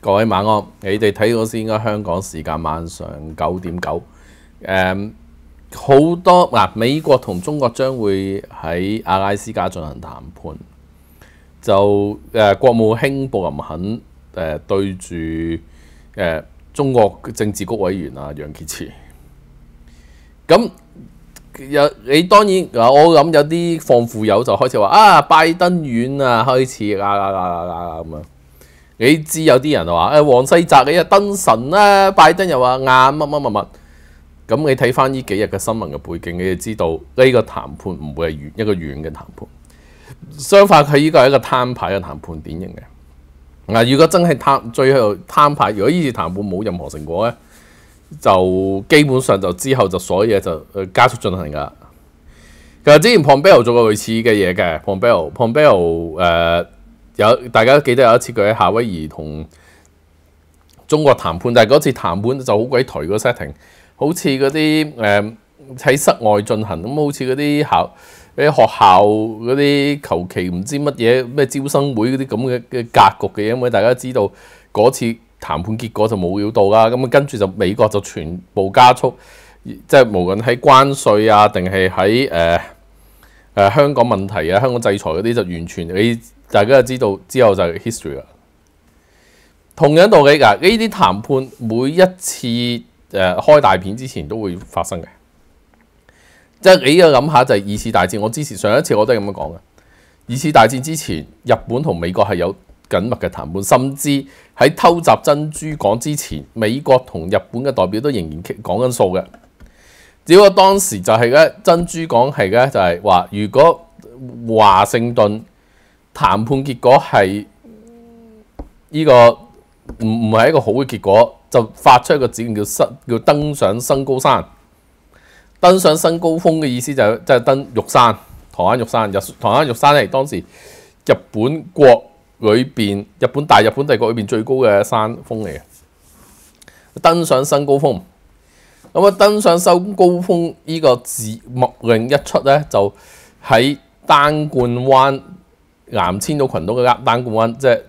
各位晚安，你哋睇到先，应该香港时间晚上九点九好多嗱，美国同中国将会喺阿拉斯加进行谈判，就诶，国务卿布林肯诶对住中国政治局委员啊杨洁篪。咁有你當然嗱，我諗有啲放富友就開始話啊，拜登遠啊，開始啦啦啦啦啦咁啊。你知有啲人話啊，黃西澤你啊登神啦，拜登又話硬乜乜乜乜。咁你睇翻呢幾日嘅新聞嘅背景，你就知道呢個談判唔會係軟一個遠嘅談判，相反佢依個係一個攤牌嘅談判典型嘅。嗱，如果真係攤最後攤牌，如果呢次談判冇任何成果咧？就基本上就之後就所有就加速進行噶。其實之前 Pompeo 做過類似嘅嘢嘅，Pompeo，Pompeo 誒有大家記得有一次佢喺夏威夷同中國談判，但係嗰次談判就好鬼頹個 setting，好似嗰啲誒喺室外進行，咁好似嗰啲校啲學校嗰啲求其唔知乜嘢咩招生會嗰啲咁嘅嘅格局嘅，因為大家知道嗰次。談判結果就冇料到啦，咁啊跟住就美國就全部加速，即係無論喺關税啊，定係喺香港問題啊、香港制裁嗰啲，就完全你大家就知道之後就 history 啦。同樣道理，嗱呢啲談判每一次誒開大片之前都會發生嘅，即係你要諗下就二次大戰。我之前上一次我都係咁樣講嘅。二次大戰之前，日本同美國係有緊密嘅談判，甚至。喺偷襲珍珠港之前，美國同日本嘅代表都仍然講緊數嘅。只不過當時就係咧，珍珠港係咧就係話，如果華盛頓談判結果係呢個唔唔係一個好嘅結果，就發出一個指令叫失叫登上新高山，登上新高峰嘅意思就即系登玉山，台灣玉山，日台灣玉山系當時日本國。裏面，日本大日本帝國裏面最高嘅山峰嚟嘅，登上新高峰。咁啊，登上新高峰呢個字命令一出咧，就喺丹冠灣南千島群島嘅丹冠灣，即係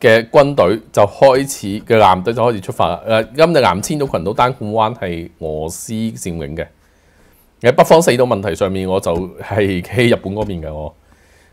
嘅軍隊就開始嘅艦隊就開始出發啦。誒，今日南千島群島丹冠灣係俄斯佔領嘅，喺北方四島問題上面，我就係喺日本嗰邊嘅我。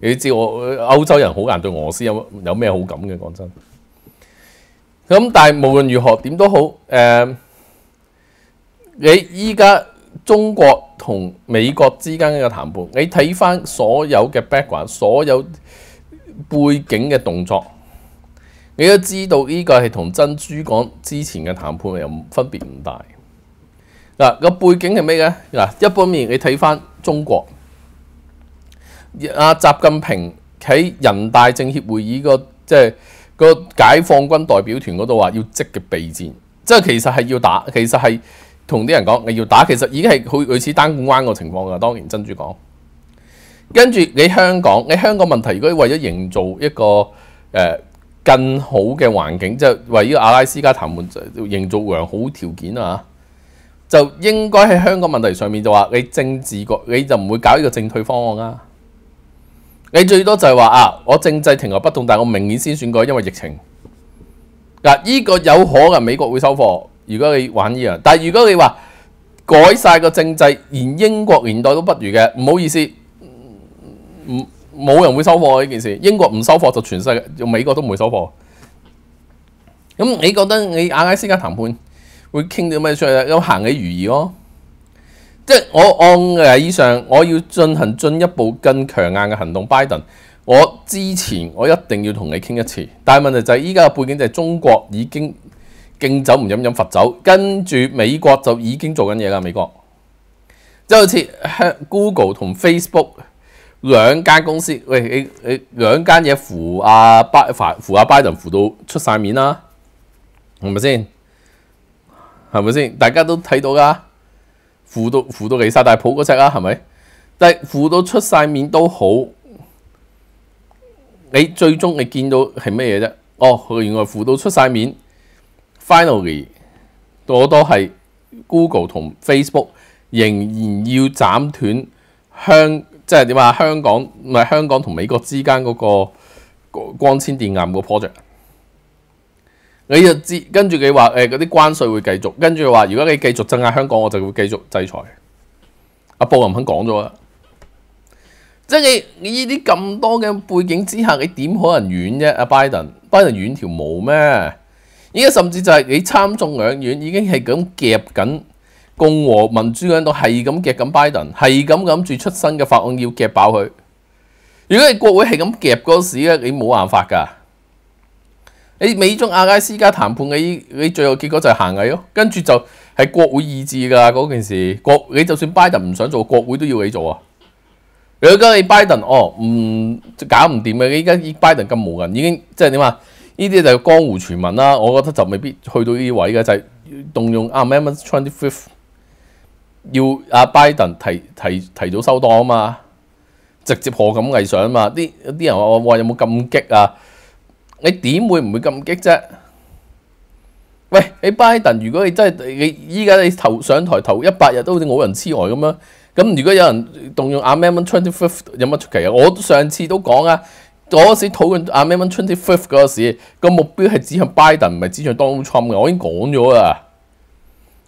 你知我歐洲人好難對俄羅斯有有咩好感嘅，講真。咁但係無論如何點都好，誒，你依家中國同美國之間嘅談判，你睇翻所有嘅 background，所有背景嘅動作，你都知道呢個係同珍珠港之前嘅談判又分別唔大。嗱，個背景係咩嘅？嗱，一方面你睇翻中國。阿習近平喺人大政協會議個即係個解放軍代表團嗰度話，要積極備戰，即係其實係要打，其實係同啲人講你要打，其實已經係類類似單管灣個情況㗎。當然，珍珠港跟住你香港，你香港問題如果為咗營造一個誒更好嘅環境，即係為呢個阿拉斯加談判營造良好條件啊，就應該喺香港問題上面就話你政治國你就唔會搞呢個政退方案啊。你最多就系话啊，我政制停留不动，但系我明年先选舉，因为疫情。嗱，依个有可能美国会收货。如果你玩依样，但系如果你话改晒个政制，连英国年代都不如嘅，唔好意思，唔冇人会收货呢件事。英国唔收货就全世界，美国都唔会收货。咁你觉得你亚拉斯加谈判会倾啲咩出嚟？有行嘅如意哦。即我按嘅以上，我要進行進一步更強硬嘅行動。拜登，我之前我一定要同你傾一次。但係問題就係依家嘅背景就係中國已經敬酒唔飲飲罰酒，跟住美國就已經做緊嘢啦。美國即係好似香 Google 同 Facebook 兩間公司，喂你你兩間嘢扶阿拜扶阿拜登扶到出曬面啦，係咪先？係咪先？大家都睇到㗎。扶到扶到李晒？大埔嗰只啊，系咪？但系扶到出晒面都好，你最終你見到係咩嘢啫？哦，原來扶到出晒面，finally 我都係 Google 同 Facebook 仍然要斬斷香即係點啊？香港唔係香港同美國之間嗰個光纖電巖個 project。你就知，跟住佢話誒嗰啲關税會繼續，跟住話如果你繼續鎮壓香港，我就會繼續制裁。阿布林肯講咗啦，即係你呢啲咁多嘅背景之下，你點可能軟啫？阿拜登，拜登軟條毛咩？依家甚至就係你參眾兩院已經係咁夾緊共和民主響度係咁夾緊拜登，係咁咁住出新嘅法案要夾爆佢。如果你國會係咁夾嗰時咧，你冇辦法㗎。你美中阿拉斯加談判嘅你最後結果就係行偽咯，跟住就係國會意志噶嗰件事，國你就算拜登唔想做，國會都要你做啊。如果你拜登哦，唔搞唔掂嘅，依家依拜登咁無人，已經即係點啊？呢啲就江湖傳聞啦，我覺得就未必去到呢位嘅，就係動用 a m e n d m e n Twenty Fifth 要阿拜登提提提早收檔啊嘛，直接破咁危想啊嘛，啲啲人話我話有冇咁激啊？你點會唔會咁激啫？喂，你拜登，如果你真係你依家你投上台投一百日都好似冇人痴呆咁樣，咁如果有人動用 a m e n twenty fifth 有乜出奇啊？我上次都講啊，嗰時討論 m e n twenty fifth 嗰時個目標係指向拜登，唔係指向 Donald Trump 嘅。我已經講咗啦，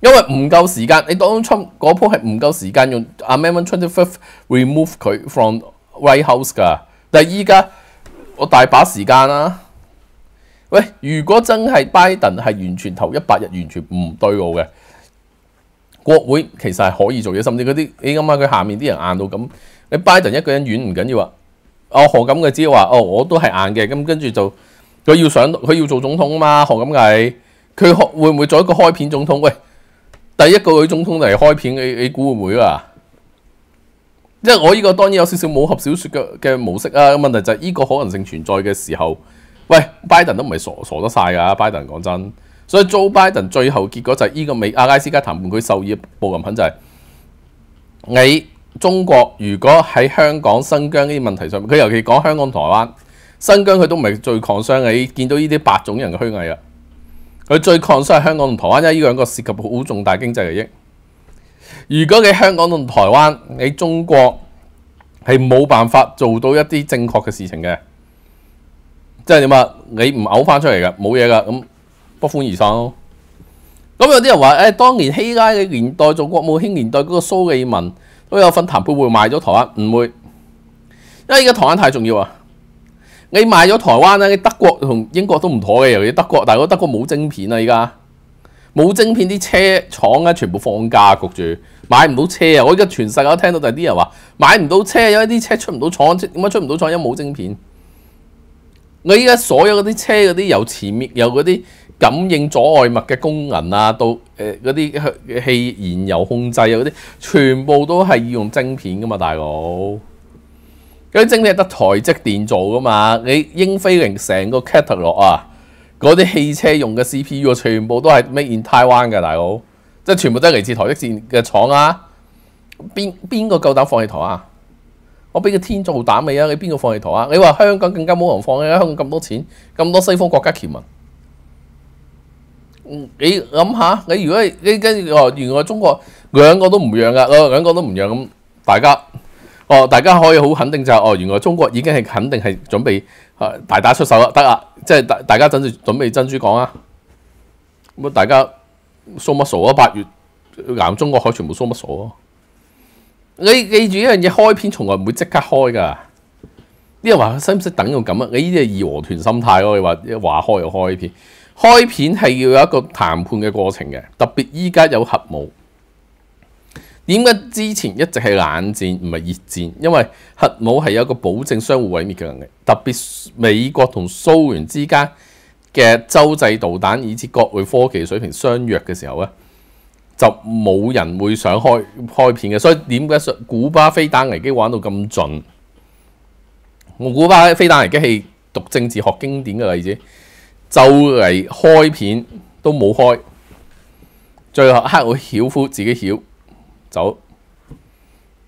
因為唔夠時間。你 Donald Trump 嗰鋪係唔夠時間用 m e n twenty fifth remove 佢 from White House 㗎。但係依家我大把時間啦。喂，如果真係拜登係完全投一百日，完全唔對路嘅，國會其實係可以做嘢，甚至嗰啲你諗下佢下面啲人硬到咁，你拜登一個人軟唔緊要啊？哦，何咁嘅，只要話哦，我都係硬嘅，咁跟住就佢要上，佢要做總統啊嘛，何咁毅佢學會唔會做一個開片總統？喂，第一個女總統嚟開片，你你估會唔會啊？因為我呢個當然有少少武俠小説嘅嘅模式啊，問題就係呢個可能性存在嘅時候。喂，拜登都唔係傻傻得曬噶，拜登講真，所以 d 拜登最後結果就係依個美阿拉斯加談判佢受益部分品就係你中國如果喺香港、新疆呢啲問題上，面，佢尤其講香港、台灣、新疆佢都唔係最抗張，你見到呢啲白種人嘅虛偽啊，佢最抗傷係香港同台灣，因為呢兩個涉及好重大經濟利益。如果你香港同台灣，你中國係冇辦法做到一啲正確嘅事情嘅。即係點啊？你唔嘔翻出嚟嘅，冇嘢噶，咁不歡而散咯。咁有啲人話：，誒，當年希拉嘅年代，做國務卿年代，嗰個蘇嘅文都有份談判會賣咗台灣，唔會。因為依家台灣太重要啊！你賣咗台灣咧，你德國同英國都唔妥嘅，尤其德國。但係我德國冇晶片啊，依家冇晶片，啲車廠咧全部放假焗住，買唔到車啊！我而家全世界都聽到就係啲人話買唔到車，有一啲車出唔到廠，點解出唔到廠？因為冇晶片。我依家所有嗰啲車嗰啲有前面有嗰啲感應阻礙物嘅功能啊，到誒嗰啲氣燃油控制啊嗰啲，全部都係要用晶片噶嘛，大佬。嗰啲晶片得台積電做噶嘛？你英菲凌成個 catalog 啊，嗰啲汽車用嘅 CPU 全部都係 m a e in Taiwan 嘅，大佬，即係全部都係嚟自台積電嘅廠啊。邊邊個夠膽放棄台啊？我俾個天做膽你啊！你邊個放你台啊？你話香港更加冇人放啊！香港咁多錢，咁多西方國家僱民，你諗下，你如果你跟哦，原來中國兩個都唔讓噶，兩個都唔讓咁，大家哦，大家可以好肯定就係哦，原來中國已經係肯定係準備啊大打出手啦，得啦，即系大大家準準備珍珠港啊！咁大家縮乜傻啊？八月南中國海全部縮乜傻啊！你記住一樣嘢，開片從來唔會即刻開噶。啲人話使唔使等用咁啊？你呢啲係義和團心態咯。你話一話開就開片，開片係要有一個談判嘅過程嘅。特別依家有核武，點解之前一直係冷戰唔係熱戰？因為核武係有一個保證相互毀滅嘅能力。特別美國同蘇聯之間嘅洲際導彈，以至各類科技水平相若嘅時候咧。就冇人會想開開片嘅，所以點解古巴飛彈危機玩到咁盡？古巴飛彈危機係讀政治學經典嘅例子，就嚟開片都冇開，最後黑魯曉夫自己曉走。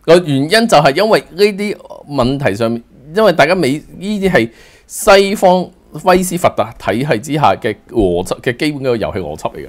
個原因就係因為呢啲問題上面，因為大家美呢啲係西方威斯法特體系之下嘅邏輯嘅基本嘅遊戲邏輯嚟嘅。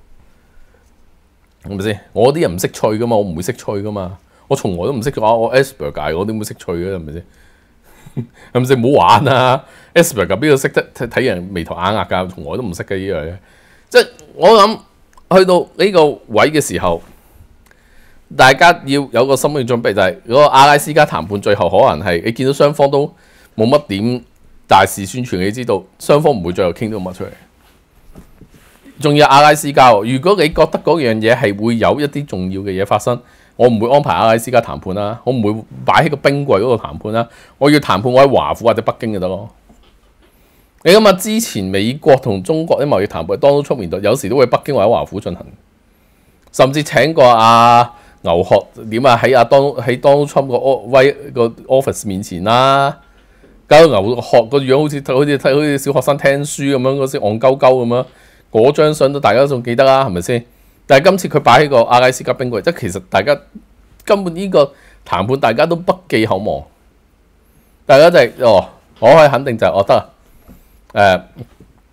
系咪先？我啲人唔识趣噶嘛，我唔会识趣噶嘛。我从来都唔识嘅话，我 ASPER 界我点会识趣嘅？系咪先？系 咪先？唔好玩啊！ASPER 边度识得睇人眉头眼额噶？从来都唔识嘅呢样嘢。即系我谂去到呢个位嘅时候，大家要有个心理准备，就系嗰个阿拉斯加谈判最后可能系你见到双方都冇乜点大事宣传，你知道双方唔会最后倾到乜出嚟。仲有阿拉斯加，如果你覺得嗰樣嘢係會有一啲重要嘅嘢發生，我唔會安排阿拉斯加談判啦，我唔會擺喺個冰櫃嗰度談判啦，我要談判我喺華府或者北京就得咯。你諗下，之前美國同中國啲貿易談判當初出面度，有時都會喺北京或者華府進行，甚至請個阿牛學點啊喺阿當喺 Donald Trump 個 office 面前啦，搞到牛學個樣好似好似睇好似小學生聽書咁樣嗰啲戇鳩鳩咁樣。嗰張相都大家仲記得啦，係咪先？但係今次佢擺喺個阿拉斯加冰櫃，即係其實大家根本呢個談判大家都不記口忘，大家就係哦，我可以肯定就係我得誒，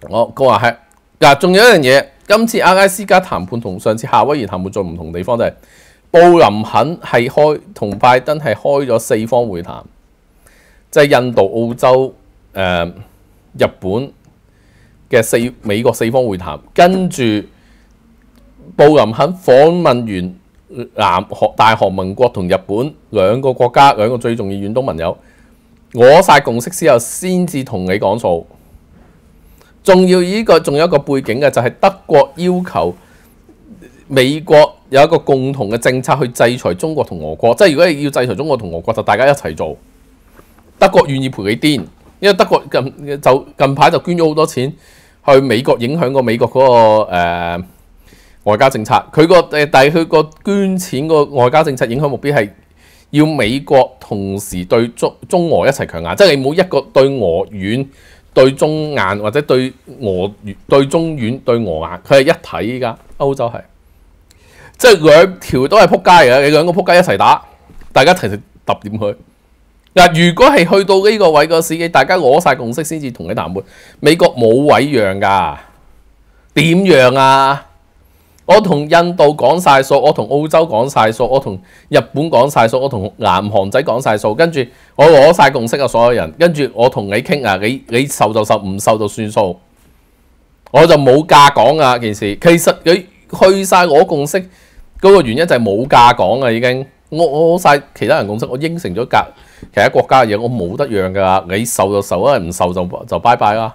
我哥話係。嗱，仲有一樣嘢，今次阿拉斯加談判同上次夏威夷談判做唔同地方，就係布林肯係開同拜登係開咗四方會談，就係印度、澳洲、誒日本。嘅四美國四方會談，跟住布林肯訪問完南學大學民國同日本兩個國家，兩個最重要遠東盟友，攞曬共識之後，先至同你講數。仲要依個仲有一個背景嘅，就係德國要求美國有一個共同嘅政策去制裁中國同俄國。即係如果要制裁中國同俄國，就大家一齊做。德國願意陪你癲，因為德國近就近排就捐咗好多錢。去美國影響過美國嗰個誒外交政策，佢個但係佢個捐錢個外交政策影響目標係要美國同時對中中俄一齊強硬，即係你冇一個對俄軟、對中硬或者對俄軟、對中軟、對俄硬，佢係一體依家歐洲係，即係兩條都係撲街嘅，你兩個撲街一齊打，大家一齊揼點佢。嗱，如果系去到呢個位個時機，大家攞晒共識先至同你談判。美國冇位讓噶，點讓啊？我同印度講晒數，我同澳洲講晒數，我同日本講晒數，我同南韓仔講晒數，跟住我攞晒共識啊！所有人跟住我同你傾啊，你你受就受，唔受就算數，我就冇價講啊。件事其實佢去晒我共識嗰個原因就係冇價講啊。已經我我曬其他人共識，我應承咗價。其他國家嘅嘢我冇得讓噶，你受就受，唔受就就拜拜啦。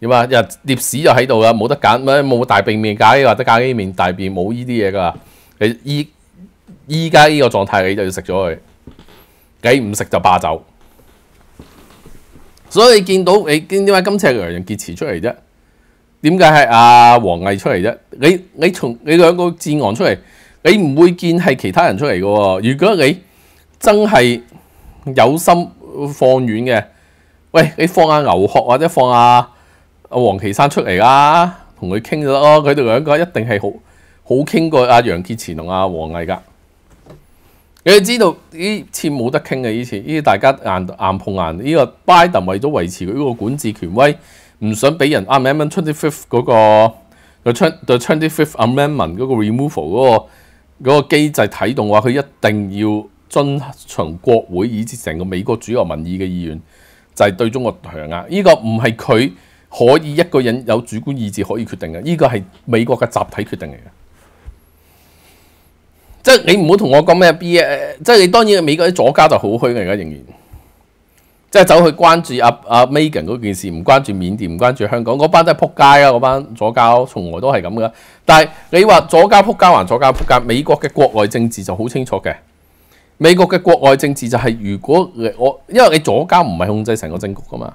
點啊？又瀝屎就喺度啦，冇得揀咩？冇大便面芥，或者咖喱面大便冇呢啲嘢噶。你依依家呢個狀態，你就要食咗佢。你唔食就霸走。所以見到你點解次赤良人結辭出嚟啫？點解係阿黃毅出嚟啫？你你從你兩個戰昂出嚟，你唔會見係其他人出嚟嘅。如果你真係，有心放遠嘅，喂，你放下牛學或者放下阿黃岐山出嚟啦，同佢傾得咯，佢哋兩個一定係好好傾過阿楊潔篪同阿黃毅噶。你哋知道呢次冇得傾嘅，呢次呢啲大家硬硬碰硬。呢個拜登為咗維持佢呢個管治權威，唔想俾人啱 m e t w e n t y fifth 嗰個 the twenty fifth amendment 嗰個 removal 嗰個嗰個機制啟動話，佢一定要。遵循國會以至成個美國主流民意嘅意願，就係對中國強壓。依個唔係佢可以一個人有主觀意志可以決定嘅，依個係美國嘅集體決定嚟嘅。即係你唔好同我講咩 B 即係你當然美國啲左家就好虛嘅，而家仍然即係走去關注阿阿 Megan 嗰件事，唔關注緬甸，唔關注香港嗰班都係撲街啊！嗰班左家從來都係咁嘅。但係你話左家撲街還左家撲街，美國嘅國外政治就好清楚嘅。美國嘅國外政治就係如果我因為你左交唔係控制成個政局噶嘛，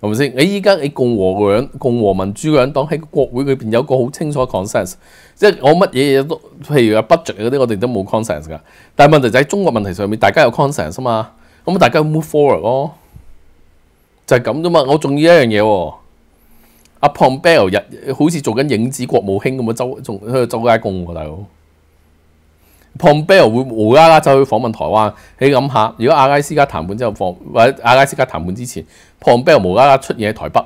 係咪先？你依家你共和兩共和民主兩黨喺國會裏邊有個好清楚 consensus，即係我乜嘢嘢都譬如啊 budget 嗰啲我哋都冇 consensus 噶。但係問題就喺中國問題上面，大家有 consensus 嘛？咁大家 move forward 咯，就係咁啫嘛。我仲要一樣嘢喎，阿 Pompeo 日好似做緊影子國務卿咁啊，周度周街共喎大佬。Pompeo 會無啦啦走去訪問台灣，你諗下，如果阿拉斯加談判之後訪，或者阿拉斯加談判之前，Pompeo 無啦啦出嘢喺台北，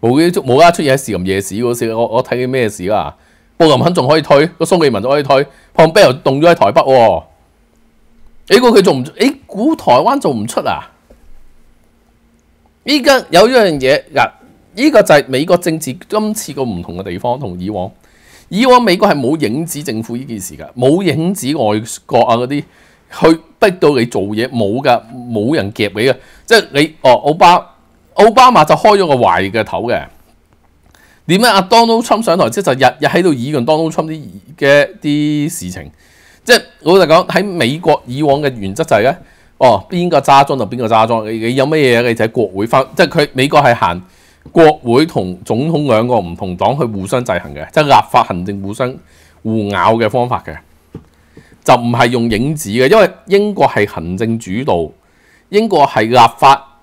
無啲無啦出嘢喺時任夜市嗰時，我我睇啲咩事啦？布林肯仲可以退，個蘇建文都可以退，Pompeo 凍咗喺台北喎，你估佢做唔？你估台灣做唔出啊？依家有一樣嘢，嗱，依個就係美國政治今次個唔同嘅地方同以往。以往美國係冇影子政府呢件事㗎，冇影子外國啊嗰啲去逼到你做嘢冇㗎，冇人夾你㗎，即係你哦奧巴奧巴馬就開咗個壞嘅頭嘅。點解阿 Donald Trump 上台之後日日喺度議論 Donald Trump 啲嘅啲事情？即係老實講喺美國以往嘅原則就係咧，哦邊個揸裝就邊個揸裝，你你有乜嘢你就喺國會翻，即係佢美國係行。國會同總統兩個唔同黨去互相制衡嘅，即係立法行政互相互咬嘅方法嘅，就唔係用影子嘅。因為英國係行政主導，英國係立法，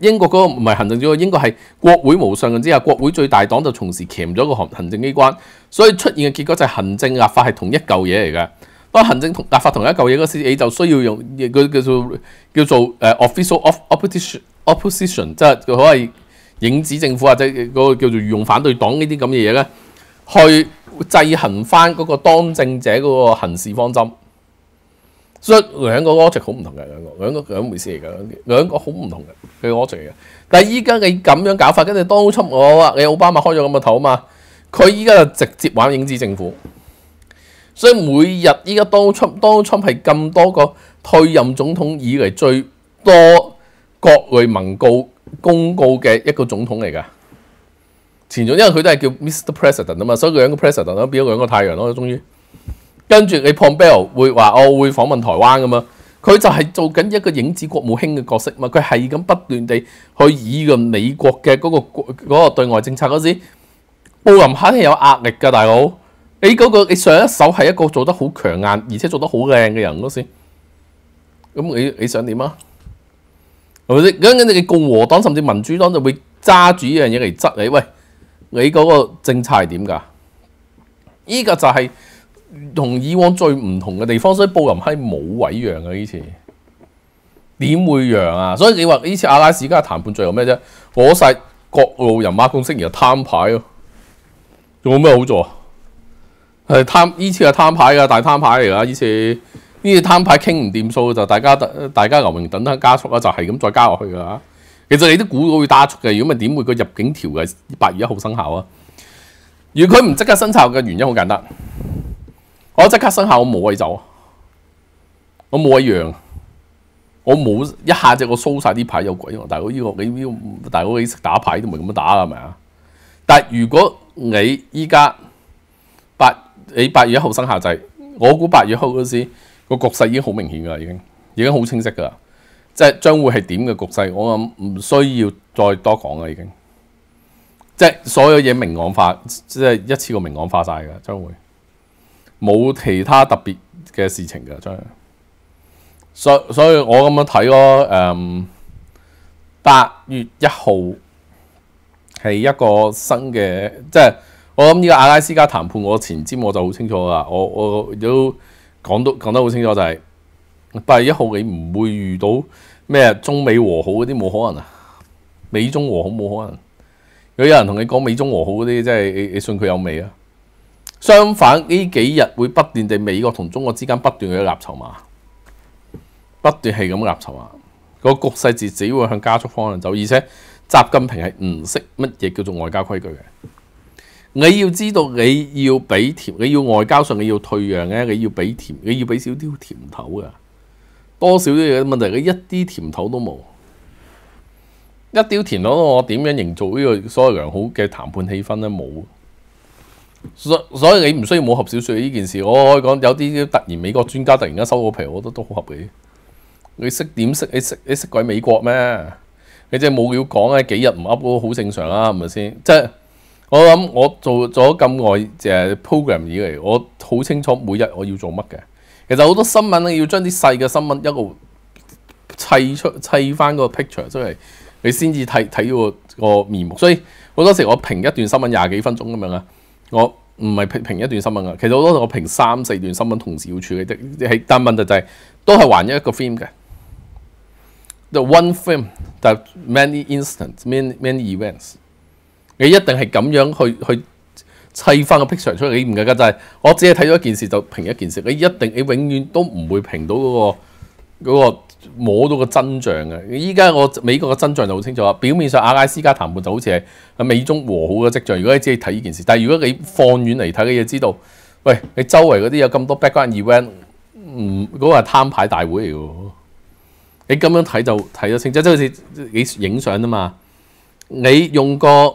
英國嗰個唔係行政主導，英國係國會無上嘅之下，國會最大黨就從事騎咗個行行政機關，所以出現嘅結果就係行政立法係同一嚿嘢嚟嘅。當行政同立法同一嚿嘢嗰時，你就需要用叫做叫做誒 official of opposition，即係佢以。影子政府或者嗰個叫做用反對黨呢啲咁嘅嘢咧，去制衡翻嗰個當政者嗰個行事方針，所以兩個 c o n c 好唔同嘅兩個兩個兩回事嚟嘅兩個好唔同嘅嘅 c o n c 嚟嘅。但係依家你咁樣搞法，跟住當初我話你奧巴馬開咗咁嘅頭啊嘛，佢依家就直接玩影子政府，所以每日依家當初當初係咁多個退任總統以嚟最多國類民告。公告嘅一個總統嚟噶，前總因為佢都係叫 Mr. President 啊嘛，所以佢兩個 President 咯，變咗兩個太陽咯，終於跟住你 Pompeo 會話，我會訪問台灣咁嘛，佢就係做緊一個影子國務卿嘅角色嘛，佢係咁不斷地去以個美國嘅嗰個嗰個對外政策嗰時，布林肯係有壓力噶大佬，你嗰個你上一手係一個做得好強硬而且做得好靚嘅人嗰時，咁你你想點啊？咪先？咁你哋共和党甚至民主党就会揸住呢样嘢嚟质你，喂，你嗰个政策系点噶？依个就系同以往最唔同嘅地方，所以布林嘿冇位让嘅呢次，点会让啊？所以你话呢次阿拉斯加谈判最后咩啫？攞晒各路人马共识，然后摊牌咯，仲有咩好做？係摊，呢次系摊牌噶，大摊牌嚟噶呢次。呢啲攤牌傾唔掂數就大家，大家留明等等加速啦，就係咁再加落去啊。其實你都估到會加速嘅，如果咪點會個入境條嘅 八月一號生效啊？如果佢唔即刻生效嘅原因好簡單，我即刻生效我冇位走，我冇位讓，我冇一下子我蘇曬啲牌有鬼。大係我依個你，但大我幾識打牌都唔係咁樣打係咪啊？但如果你依家八你八月一號生效就，我估八月一號嗰時。个局势已经好明显噶啦，已经已经好清晰噶啦，即系将会系点嘅局势，我唔需要再多讲啦，已经，即系所有嘢明朗化，即系一次過明朗化晒噶，将会冇其他特别嘅事情噶，将所所以，我咁样睇咯，诶，八月一号系一个新嘅，即系我谂呢个阿拉斯加谈判，我前瞻我就好清楚噶，我我都。講都講得好清楚，就係八月一號你唔會遇到咩中美和好嗰啲冇可能啊，美中和好冇可能。如果有人同你講美中和好嗰啲，即係你你信佢有味啊？相反呢幾日會不斷地美國同中國之間不斷嘅立籌碼，不斷係咁立籌碼，個局勢自只會向加速方向走，而且習近平係唔識乜嘢叫做外交規矩嘅。你要知道，你要俾甜，你要外交上你要退讓嘅，你要俾甜，你要俾少啲甜頭啊！多少嘢問題，佢一啲甜頭都冇，一啲甜頭我點樣營造呢個所謂良好嘅談判氣氛咧？冇，所所以你唔需要冇合小少呢件事。我可以講有啲突然美國專家突然間收個皮，我覺得都好合理。你識點識？你識你識鬼美國咩？你即係冇料講咧，幾日唔噏都好正常啦，係咪先？即係。我諗我做咗咁耐誒 program 以嚟，我好清楚每日我要做乜嘅。其實好多新聞咧，要將啲細嘅新聞一路砌出砌翻個 picture，出嚟，你先至睇睇個個面目。所以好多時我評一段新聞廿幾分鐘咁樣啊，我唔係評評一段新聞啊。其實好多時我評三四段新聞同時要處理的，係但問題就係都係圍一個 f r a m e 嘅。The one f r a m e that many i n s t a n t s many many events. 你一定係咁樣去去砌翻個 picture 出嚟，你唔噶就係我只係睇咗一件事就評一件事，你一定你永遠都唔會評到嗰個嗰個摸到個真相嘅。依家我美國嘅真相就好清楚啦，表面上阿拉斯加談判就好似係美中和好嘅跡象，如果你只係睇呢件事。但如果你放遠嚟睇，你就知道，喂，你周圍嗰啲有咁多 background event，唔嗰個係攤牌大會嚟噶。你咁樣睇就睇得清，楚，即係好似你影相啊嘛，你用個。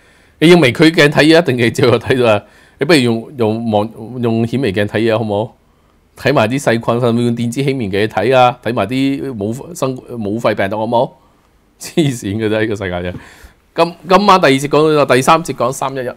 你用微距镜睇嘢一定係照啊睇到啊，你不如用用望用显微镜睇嘢好唔好？睇埋啲细菌至用电子显微镜睇啊，睇埋啲冇生冇肺病毒好唔好？黐线嘅啫，呢个世界啫。今今晚第二节讲到第三节讲三一一。